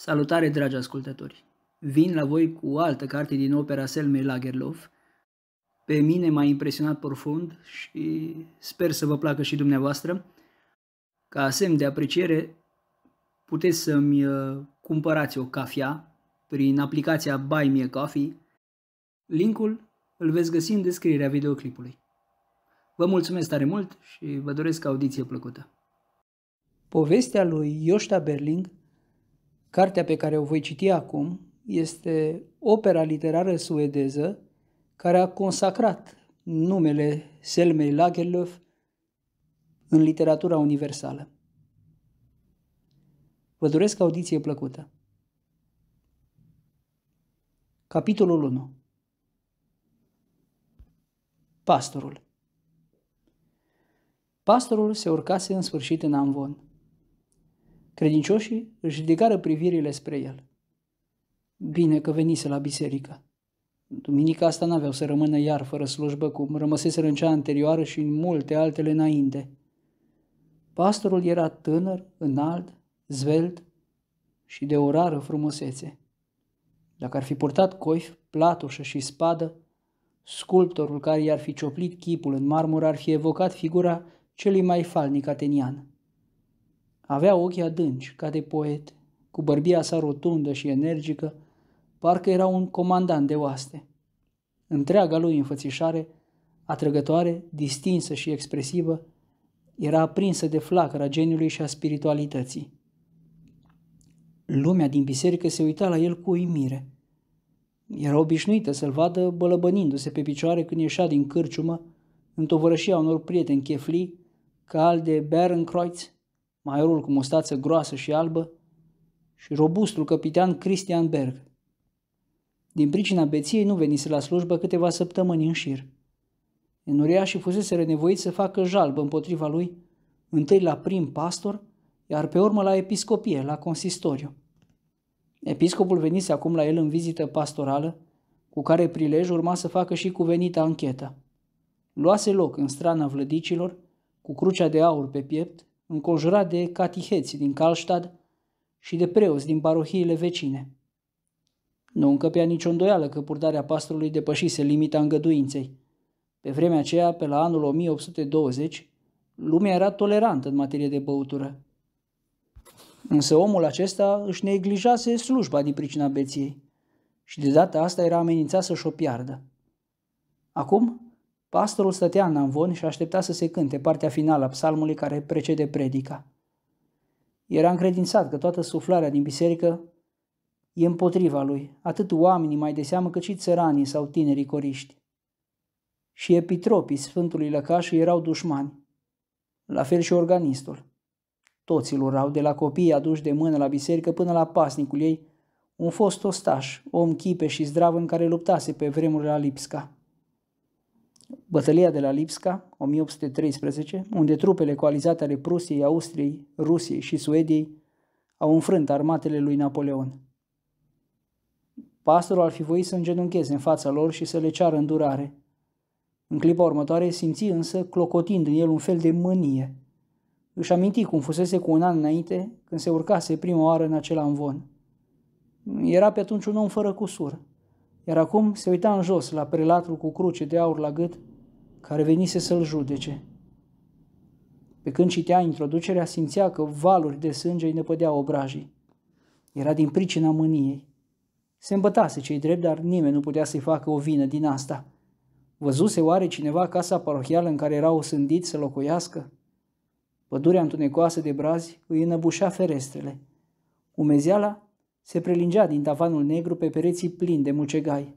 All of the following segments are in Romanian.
Salutare, dragi ascultători! Vin la voi cu altă carte din opera Selmei Lagerlof. Pe mine m-a impresionat profund și sper să vă placă și dumneavoastră. Ca semn de apreciere, puteți să-mi uh, cumpărați o cafea prin aplicația Buy Me a Coffee. Linkul îl veți găsi în descrierea videoclipului. Vă mulțumesc tare mult și vă doresc audiție plăcută. Povestea lui Ioșta Berling Cartea pe care o voi citi acum este opera literară suedeză care a consacrat numele Selmei Lagerlöf în literatura universală. Vă doresc audiție plăcută. Capitolul 1 Pastorul Pastorul se urcase în sfârșit în amvon – Credincioșii își ridicară privirile spre el. Bine că venise la biserică. Duminica asta n-aveau să rămână iar fără slujbă, cum rămăseseră în cea anterioară și în multe altele înainte. Pastorul era tânăr, înalt, zvelt și de o rară frumusețe. Dacă ar fi purtat coif, platoșă și spadă, sculptorul care i-ar fi cioplit chipul în marmură ar fi evocat figura celui mai falnic atenian. Avea ochii adânci, ca de poet, cu bărbia sa rotundă și energică, parcă era un comandant de oaste. Întreaga lui înfățișare, atrăgătoare, distinsă și expresivă, era aprinsă de flacăra geniului și a spiritualității. Lumea din biserică se uita la el cu uimire. Era obișnuită să-l vadă bălăbănindu-se pe picioare când ieșea din cârciumă, în unor prieteni chefli, ca al de Baron Kreutz, maiorul cu mustață groasă și albă și robustul capitan Christian Berg. Din pricina beției nu venise la slujbă câteva săptămâni în șir. și fusese renevoit să facă jalbă împotriva lui, întâi la prim pastor, iar pe urmă la episcopie, la consistoriu. Episcopul venise acum la el în vizită pastorală, cu care prilej urma să facă și cuvenita ancheta. Luase loc în strana vlădicilor, cu crucea de aur pe piept, înconjurat de catiheți din Calștad și de preoți din parohiile vecine. Nu încăpea nicio îndoială că purtarea pastorului depășise limita îngăduinței. Pe vremea aceea, pe la anul 1820, lumea era tolerantă în materie de băutură. Însă omul acesta își neglijase slujba din pricina beției și de data asta era amenințat să-și o piardă. Acum, Pastorul stătea în anvon și aștepta să se cânte partea finală a psalmului care precede predica. Era încredințat că toată suflarea din biserică e împotriva lui, atât oamenii mai de seamă cât și țăranii sau tinerii coriști. Și epitropii Sfântului Lăcaș erau dușmani, la fel și organistul. Toți îl urau, de la copii aduși de mână la biserică până la pasnicul ei, un fost ostaș, om chipe și zdrav în care luptase pe vremurile la Lipsca bătălia de la Lipska, 1813, unde trupele coalizate ale Prusiei, Austriei, Rusiei și Suediei au înfrânt armatele lui Napoleon. Pastorul ar fi voit să îngenuncheze în fața lor și să le ceară îndurare. În clipa următoare simți însă, clocotind în el un fel de mânie. Își aminti cum fusese cu un an înainte, când se urcase prima oară în acel amvon. Era pe atunci un om fără cusur iar acum se uita în jos la prelatul cu cruce de aur la gât, care venise să-l judece. Pe când citea introducerea, simțea că valuri de sânge îi nepădeau obrajii. Era din pricina mâniei. Se îmbătase cei drept, dar nimeni nu putea să-i facă o vină din asta. Văzuse oare cineva casa parohială în care erau sândiți să locuiască? Pădurea întunecoasă de brazi îi înăbușea ferestrele. Umezeala se prelingea din tavanul negru pe pereții plini de mucegai.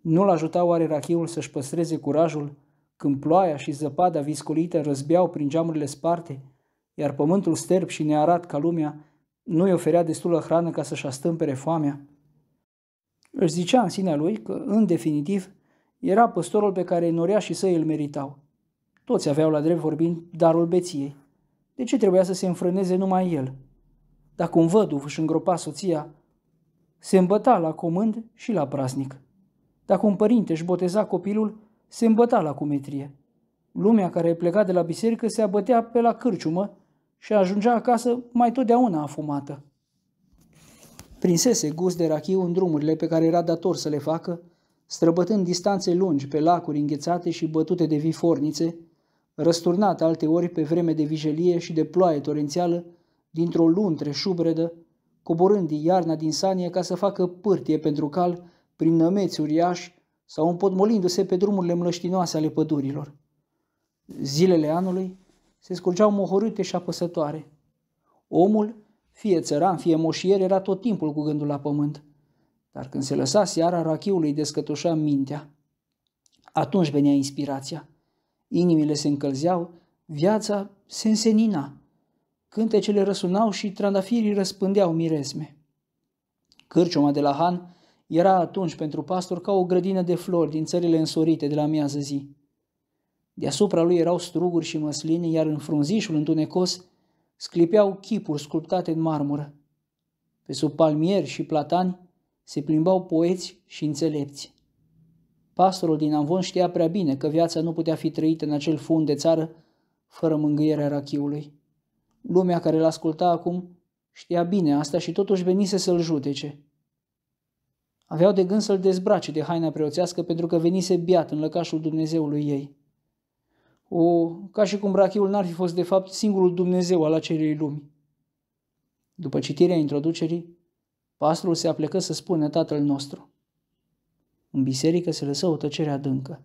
Nu-l ajuta oare rachiul să-și păstreze curajul când ploaia și zăpada viscolită răzbeau prin geamurile sparte, iar pământul sterb și nearat ca lumea nu-i oferea destulă hrană ca să-și astâmpere foamea? Își zicea în sinea lui că, în definitiv, era păstorul pe care norea și să îl meritau. Toți aveau la drept vorbind darul beției. De ce trebuia să se înfrâneze numai el?' dacă un văduv își îngropa soția, se îmbăta la comând și la praznic. Dacă un părinte își boteza copilul, se îmbăta la cumetrie. Lumea care pleca de la biserică se abătea pe la cârciumă și ajungea acasă mai totdeauna afumată. Prinsese gust de rachiu în drumurile pe care era dator să le facă, străbătând distanțe lungi pe lacuri înghețate și bătute de vii fornițe, răsturnat alte ori pe vreme de vijelie și de ploaie torențială, dintr-o luntre șubredă, coborând iarna din sanie ca să facă pârtie pentru cal prin nămeți uriași sau împotmolindu-se pe drumurile mlăștinoase ale pădurilor. Zilele anului se scurgeau mohorâte și apăsătoare. Omul, fie țăran, fie moșier, era tot timpul cu gândul la pământ. Dar când se lăsa seara, rachiului descătoșa mintea. Atunci venea inspirația. Inimile se încălzeau, viața se însenina. Cântecele răsunau și trandafirii răspândeau mirezme. Cârciuma de la Han era atunci pentru pastor ca o grădină de flori din țările însorite de la miază zi. Deasupra lui erau struguri și măsline, iar în frunzișul întunecos sclipeau chipuri sculptate în marmură. Pe sub palmieri și platani se plimbau poeți și înțelepți. Pastorul din Amvon știa prea bine că viața nu putea fi trăită în acel fund de țară fără mângâierea rachiului. Lumea care îl asculta acum știa bine asta și totuși venise să-l judece. Aveau de gând să-l dezbrace de haina preoțească pentru că venise biat în lăcașul Dumnezeului ei. O, ca și cum brachiul n-ar fi fost de fapt singurul Dumnezeu al acelei lumi. După citirea introducerii, pastorul se aplecă să spună Tatăl nostru. În biserică se lăsă o tăcere adâncă.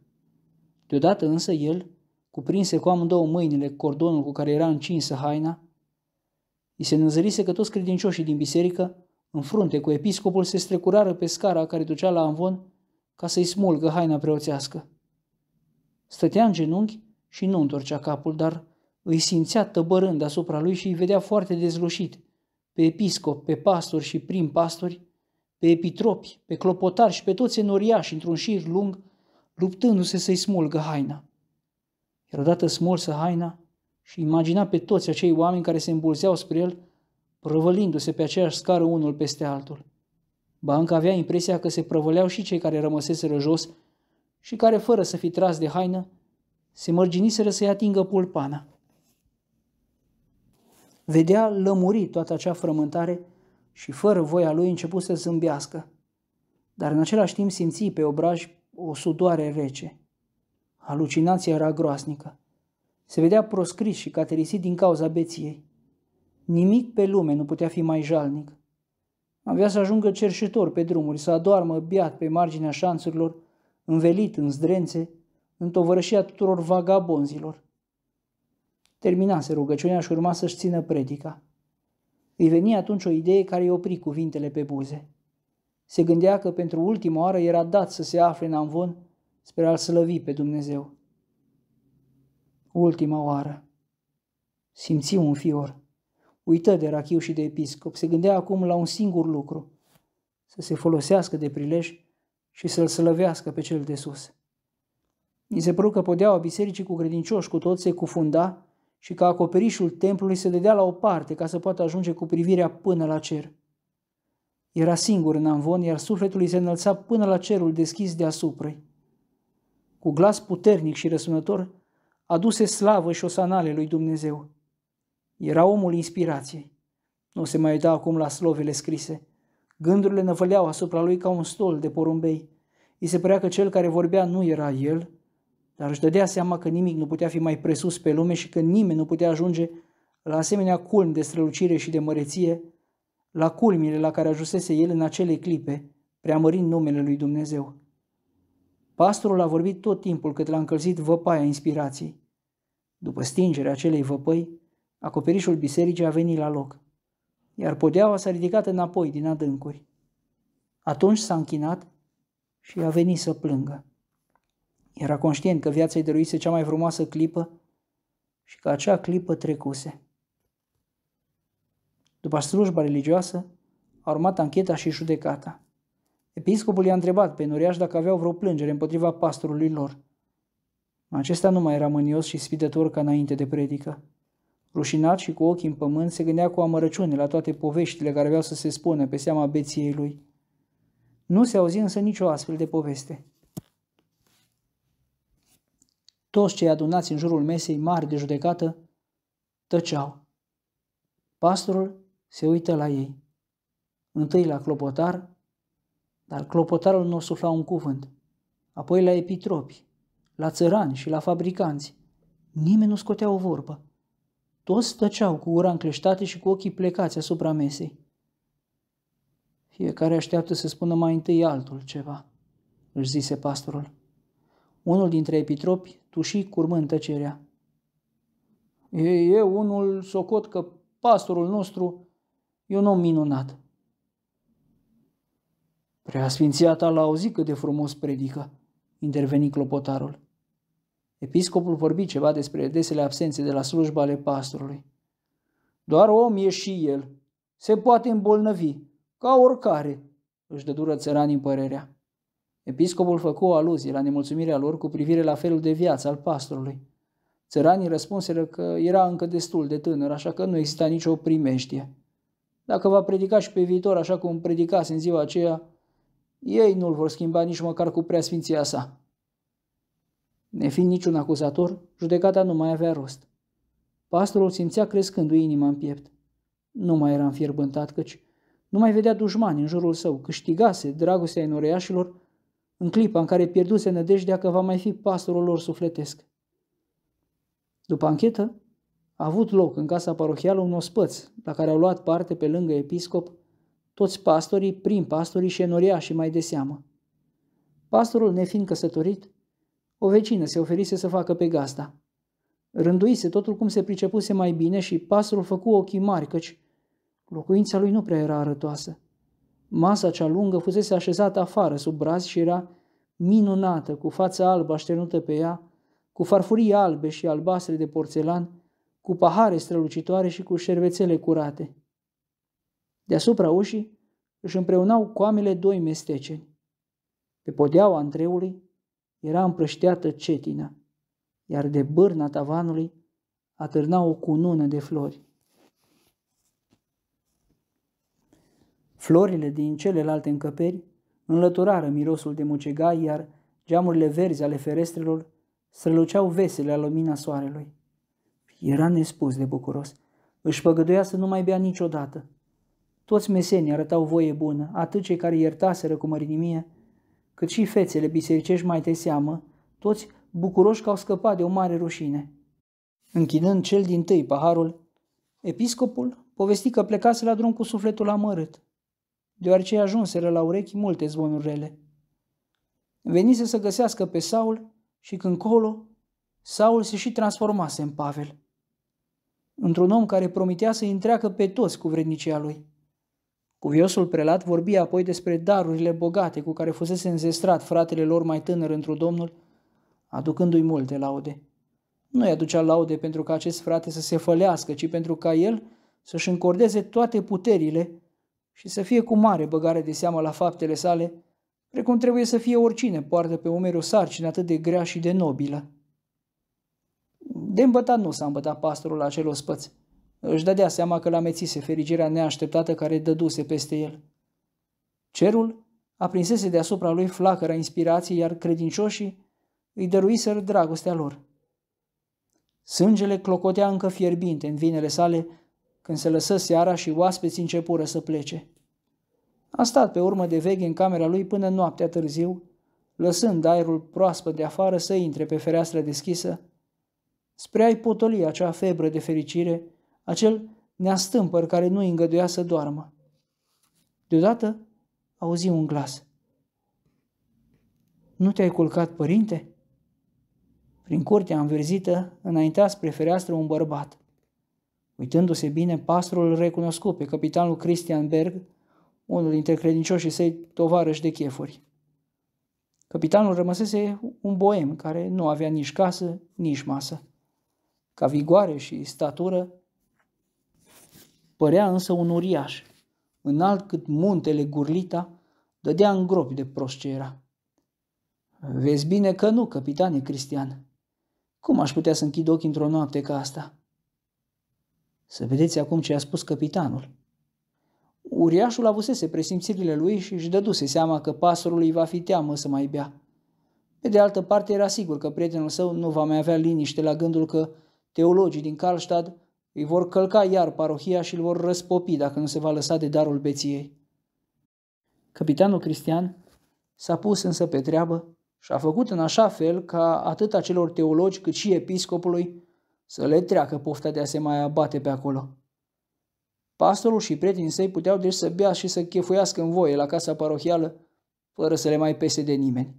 Deodată însă el, cuprinse cu amândouă mâinile cordonul cu care era încinsă haina, I se năzărise că toți credincioșii din biserică, în frunte cu episcopul, se strecurară pe scara care ducea la amvon ca să-i smulgă haina preoțească. Stătea în genunchi și nu întorcea capul, dar îi simțea tăbărând asupra lui și îi vedea foarte dezlușit, pe episcop, pe pastori și prim pastori, pe epitropi, pe clopotari și pe toți enoriași într-un șir lung, luptându-se să-i smulgă haina. Iar odată smulsă haina, și imagina pe toți acei oameni care se îmbulzeau spre el, prăvălindu-se pe aceeași scară unul peste altul. Ba încă avea impresia că se prăvăleau și cei care rămăseseră jos și care, fără să fi tras de haină, se mărginiseră să-i atingă pulpana. Vedea lămuri toată acea frământare și fără voia lui început să zâmbească, dar în același timp simți pe obraj o sudoare rece. Alucinația era groasnică. Se vedea proscris și caterisit din cauza beției. Nimic pe lume nu putea fi mai jalnic. Avea să ajungă cerșitor pe drumuri, să adoarmă biat pe marginea șanțurilor, învelit în zdrențe, în tovărășia tuturor vagabonzilor. Terminase rugăciunea și urma să-și țină predica. Îi veni atunci o idee care îi opri cuvintele pe buze. Se gândea că pentru ultima oară era dat să se afle în amvon spre a-L slăvi pe Dumnezeu ultima oară. Simți un fior. Uită de rachiu și de episcop. Se gândea acum la un singur lucru. Să se folosească de prilej și să-l slăvească pe cel de sus. Mi se păru că podeaua bisericii cu credincioși cu toți se cufunda și că acoperișul templului se dădea la o parte ca să poată ajunge cu privirea până la cer. Era singur în amvon, iar sufletul îi se înălța până la cerul deschis deasupra. Cu glas puternic și răsunător, aduse slavă și osanale lui Dumnezeu. Era omul inspirației. Nu se mai uita acum la slovele scrise. Gândurile năvăleau asupra lui ca un stol de porumbei. I se părea că cel care vorbea nu era el, dar își dădea seama că nimic nu putea fi mai presus pe lume și că nimeni nu putea ajunge la asemenea culm de strălucire și de măreție, la culmile la care ajusese el în acele clipe, preamărind numele lui Dumnezeu. Pastorul a vorbit tot timpul cât l-a încălzit văpaia inspirației. După stingerea acelei văpăi, acoperișul bisericii a venit la loc, iar podeaua s-a ridicat înapoi din adâncuri. Atunci s-a închinat și a venit să plângă. Era conștient că viața îi dăruise cea mai frumoasă clipă și că acea clipă trecuse. După slujba religioasă, a urmat ancheta și judecata. Episcopul i-a întrebat pe noriaș dacă aveau vreo plângere împotriva pastorului lor. Acesta nu mai era mânios și sfidător ca înainte de predică. Rușinat și cu ochii în pământ, se gândea cu amărăciune la toate poveștile care aveau să se spună pe seama beției lui. Nu se auzi însă nicio astfel de poveste. Toți cei adunați în jurul mesei mari de judecată tăceau. Pastorul se uită la ei. Întâi la clopotar, dar clopotarul nu sufla un cuvânt. Apoi la epitropi, la țărani și la fabricanți. Nimeni nu scotea o vorbă. Toți stăceau cu ura încleștate și cu ochii plecați asupra mesei. Fiecare așteaptă să spună mai întâi altul ceva, își zise pastorul. Unul dintre epitropi tuși curmând tăcerea. E unul socot că pastorul nostru e un om minunat ta l-a auzit cât de frumos predică, interveni clopotarul. Episcopul vorbi ceva despre desele absențe de la slujba ale pastorului. Doar om e și el. Se poate îmbolnăvi, ca oricare, își dădură țăranii părerea. Episcopul făcu o aluzie la nemulțumirea lor cu privire la felul de viață al pastorului. Țăranii răspunseră că era încă destul de tânăr, așa că nu exista nicio primeștie. Dacă va predica și pe viitor așa cum predicase în ziua aceea, ei nu-l vor schimba nici măcar cu preasfinția sa. Nefiind niciun acuzator, judecata nu mai avea rost. Pastorul simțea crescându-i inima în piept. Nu mai era înfierbântat, căci nu mai vedea dușmani în jurul său, câștigase dragostea inoreașilor în clipa în care pierduse nădejdea că va mai fi pastorul lor sufletesc. După anchetă, a avut loc în casa parohială un ospăț la care au luat parte pe lângă episcop toți pastorii, prim pastorii și și mai de seamă. Pastorul, nefiind căsătorit, o vecină se oferise să facă pe gazda. Rânduise totul cum se pricepuse mai bine și pastorul făcu ochii mari, căci locuința lui nu prea era arătoasă. Masa cea lungă fusese așezată afară, sub braz și era minunată, cu fața albă așternută pe ea, cu farfurii albe și albastre de porțelan, cu pahare strălucitoare și cu șervețele curate. Deasupra ușii își împreunau coamele doi mesteceni. Pe podeaua întreului era împrășteată cetina, iar de bârna tavanului atârna o cunună de flori. Florile din celelalte încăperi înlăturară mirosul de mucegai, iar geamurile verzi ale ferestrelor străluceau vesele la lumina soarelui. Era nespus de bucuros. Își păgăduia să nu mai bea niciodată. Toți mesenii arătau voie bună, atât cei care iertaseră cu mărinimie, cât și fețele bisericești mai de seamă, toți bucuroși că au scăpat de o mare rușine. Închinând cel din tâi paharul, episcopul povesti că plecase la drum cu sufletul amărât, deoarece ajunseră la urechi multe zvonuri rele. Venise să găsească pe Saul și când colo, Saul se și transformase în Pavel, într-un om care promitea să-i întreacă pe toți cu vrednicia lui. Cuviosul prelat vorbi apoi despre darurile bogate cu care fusese înzestrat fratele lor mai tânăr într Domnul, aducându-i multe laude. Nu-i aducea laude pentru ca acest frate să se fălească, ci pentru ca el să-și încordeze toate puterile și să fie cu mare băgare de seamă la faptele sale, precum trebuie să fie oricine poartă pe umeri o sarcină atât de grea și de nobilă. De îmbătat nu s-a îmbătat pastorul acel ospăț își dădea seama că l-amețise fericirea neașteptată care dăduse peste el. Cerul aprinsese deasupra lui flacăra inspirației, iar credincioșii îi dăruiseră dragostea lor. Sângele clocotea încă fierbinte în vinele sale când se lăsă seara și oaspeții începură să plece. A stat pe urmă de veche în camera lui până noaptea târziu, lăsând aerul proaspăt de afară să intre pe fereastră deschisă, spre a-i potoli acea febră de fericire acel neastâmpăr care nu îi îngăduia să doarmă. Deodată auzi un glas. Nu te-ai culcat, părinte? Prin curtea înverzită înaintea spre fereastră un bărbat. Uitându-se bine, pastorul îl recunoscu pe capitanul Christian Berg, unul dintre credincioșii săi tovarăși de chefuri. Capitanul rămăsese un boem care nu avea nici casă, nici masă. Ca vigoare și statură, Părea însă un uriaș, înalt cât muntele Gurlita, dădea în gropi de prost ce era. Vezi bine că nu, capitane Cristian. Cum aș putea să închid ochii într-o noapte ca asta? Să vedeți acum ce a spus capitanul. Uriașul avusese presimțirile lui și își dăduse seama că pasorului va fi teamă să mai bea. Pe de altă parte, era sigur că prietenul său nu va mai avea liniște la gândul că teologii din Karlstad îi vor călca iar parohia și îl vor răspopi dacă nu se va lăsa de darul beției. Capitanul Cristian s-a pus însă pe treabă și a făcut în așa fel ca atât acelor teologi cât și episcopului să le treacă pofta de a se mai abate pe acolo. Pastorul și prietenii săi puteau deci să bea și să chefuiască în voie la casa parohială, fără să le mai pese de nimeni.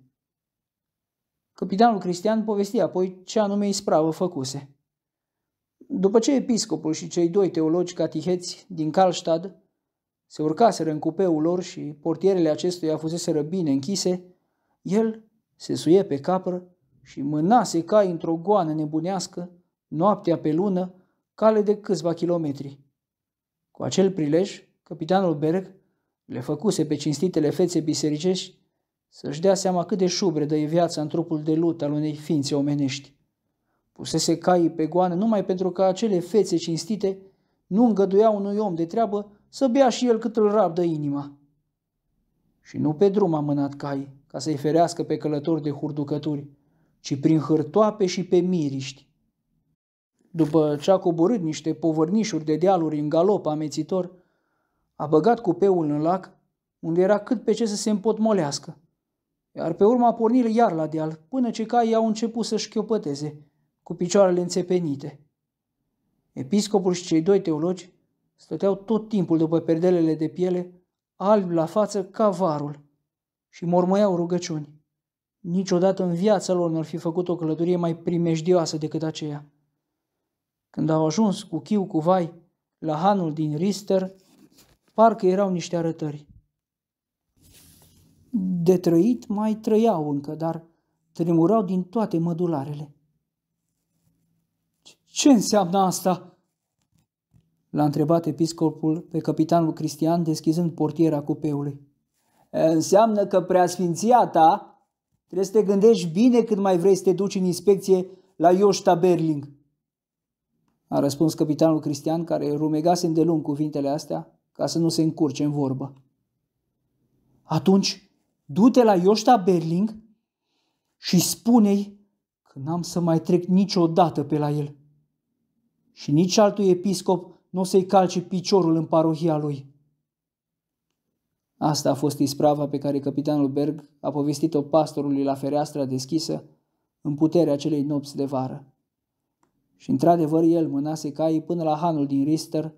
Capitanul Cristian povestia apoi ce anume ispravă făcuse. După ce episcopul și cei doi teologi catiheți din Karlstad se urcaseră în cupeul lor și portierele acestuia fuseseră bine închise, el se suie pe capră și mânase ca într-o goană nebunească, noaptea pe lună, cale de câțiva kilometri. Cu acel prilej, capitanul Berg le făcuse pe cinstitele fețe bisericești să-și dea seama cât de șubredă e viața în trupul de lut al unei ființe omenești. Pusese caii pe goană numai pentru că acele fețe cinstite nu îngăduiau unui om de treabă să bea și el cât îl rabdă inima. Și nu pe drum a mânat cai, ca să-i ferească pe călători de hurducături, ci prin hârtoape și pe miriști. După ce a coborât niște povărnișuri de dealuri în galop amețitor, a băgat cupeul în lac, unde era cât pe ce să se împotmolească. Iar pe urma a pornit iar la deal, până ce caii au început să șchiopăteze cu picioarele înțepenite. Episcopul și cei doi teologi stăteau tot timpul după perdelele de piele, albi la față ca varul, și mormăiau rugăciuni. Niciodată în viața lor nu ar fi făcut o călătorie mai primejdioasă decât aceea. Când au ajuns cu chiu cu vai la hanul din Rister, parcă erau niște arătări. De trăit mai trăiau încă, dar tremurau din toate mădularele. Ce înseamnă asta?" L-a întrebat episcopul pe capitanul Cristian deschizând portiera cupeului. Înseamnă că preasfinția ta trebuie să te gândești bine când mai vrei să te duci în inspecție la Ioșta Berling. A răspuns capitanul Cristian, care rumegase îndelung cuvintele astea ca să nu se încurce în vorbă. Atunci, du-te la Ioșta Berling și spune-i că n-am să mai trec niciodată pe la el și nici altui episcop nu o să-i calce piciorul în parohia lui. Asta a fost isprava pe care capitanul Berg a povestit-o pastorului la fereastra deschisă în puterea acelei nopți de vară. Și într-adevăr el mânase caii până la hanul din Rister,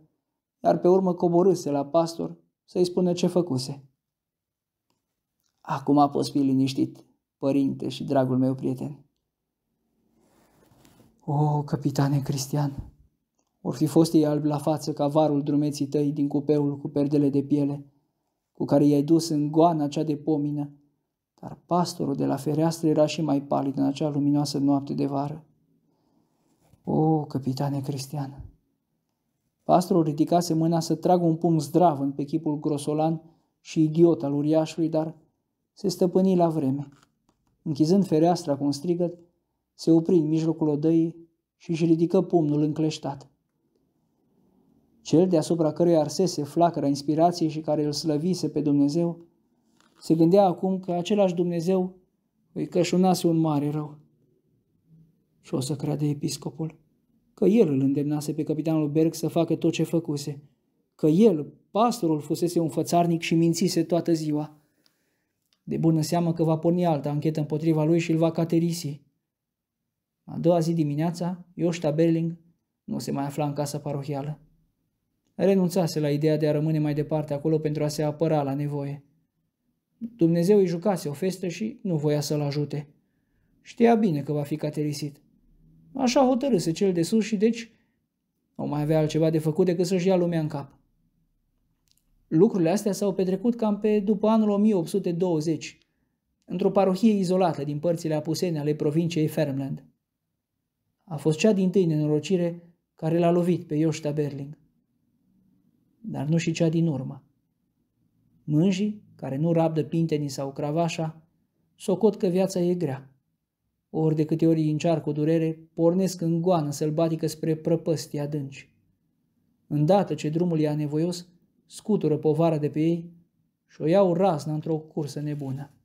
iar pe urmă coborâse la pastor să-i spună ce făcuse. Acum poți fi liniștit, părinte și dragul meu prieten. O, capitane Cristian, Or fi fost ei albi la față ca varul drumeții tăi din cupeul cu perdele de piele, cu care i-ai dus în goana cea de pomină, dar pastorul de la fereastră era și mai palid în acea luminoasă noapte de vară. O, capitane Cristian! Pastorul ridicase mâna să tragă un pumn zdrav în pe chipul grosolan și idiot al uriașului, dar se stăpâni la vreme. Închizând fereastra cu un strigăt, se opri în mijlocul odăii și își ridică pumnul încleștat cel deasupra cărui arsese flacăra inspirației și care îl slăvise pe Dumnezeu, se gândea acum că același Dumnezeu îi cășunase un mare rău. Și o să creadă episcopul că el îl îndemnase pe capitanul Berg să facă tot ce făcuse, că el, pastorul, fusese un fățarnic și mințise toată ziua. De bună seamă că va porni alta anchetă împotriva lui și îl va caterisi. A doua zi dimineața, Ioșta Berling nu se mai afla în casa parohială renunțase la ideea de a rămâne mai departe acolo pentru a se apăra la nevoie. Dumnezeu îi jucase o festă și nu voia să-l ajute. Știa bine că va fi caterisit. Așa hotărâse cel de sus și deci nu mai avea altceva de făcut decât să-și ia lumea în cap. Lucrurile astea s-au petrecut cam pe după anul 1820, într-o parohie izolată din părțile apusene ale provinciei Fermland. A fost cea din tâi nenorocire care l-a lovit pe Ioșta Berling dar nu și cea din urmă. Mânjii, care nu rabdă pintenii sau cravașa, socot că viața e grea. Ori de câte ori încearcă o durere, pornesc în goană sălbatică spre prăpăstii adânci. Îndată ce drumul e anevoios, scutură povara de pe ei și o iau razna într-o cursă nebună.